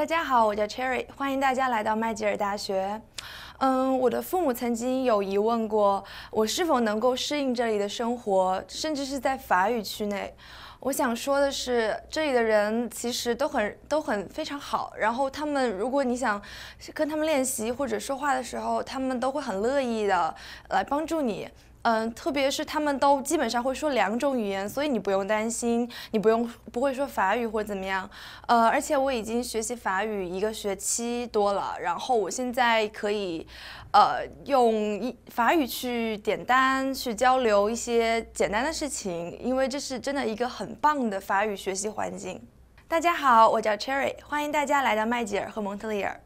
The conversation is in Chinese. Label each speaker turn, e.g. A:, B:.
A: 大家好，我叫 Cherry，欢迎大家来到麦吉尔大学。嗯，我的父母曾经有疑问过，我是否能够适应这里的生活，甚至是在法语区内。我想说的是，这里的人其实都很都很非常好，然后他们如果你想跟他们练习或者说话的时候，他们都会很乐意的来帮助你。嗯，特别是他们都基本上会说两种语言，所以你不用担心，你不用不会说法语或怎么样。呃，而且我已经学习法语一个学期多了，然后我现在可以，呃，用法语去点单、去交流一些简单的事情，因为这是真的一个很棒的法语学习环境。大家好，我叫 Cherry，欢迎大家来到麦吉尔和蒙特利尔。